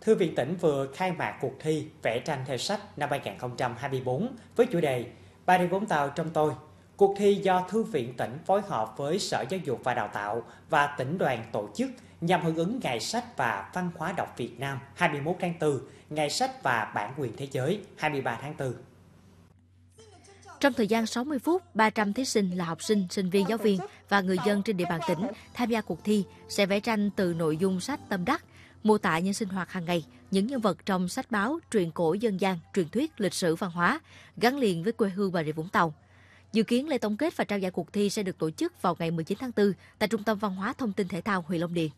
Thư viện tỉnh vừa khai mạc cuộc thi vẽ tranh theo sách năm 2024 với chủ đề Bà Rịa Vũng Tàu trong tôi. Cuộc thi do Thư viện tỉnh phối hợp với Sở Giáo dục và Đào tạo và tỉnh đoàn tổ chức nhằm hưởng ứng Ngày sách và Văn hóa đọc Việt Nam 21 tháng 4, Ngày sách và Bản quyền Thế giới 23 tháng 4. Trong thời gian 60 phút, 300 thí sinh là học sinh, sinh viên, giáo viên và người dân trên địa bàn tỉnh tham gia cuộc thi sẽ vẽ tranh từ nội dung sách tâm đắc, mô tả những sinh hoạt hàng ngày, những nhân vật trong sách báo, truyền cổ dân gian, truyền thuyết, lịch sử văn hóa gắn liền với quê hương Bà Rịa Vũng Tàu. Dự kiến lễ tổng kết và trao giải cuộc thi sẽ được tổ chức vào ngày 19 tháng 4 tại Trung tâm Văn hóa Thông tin Thể thao huyện Long Điền.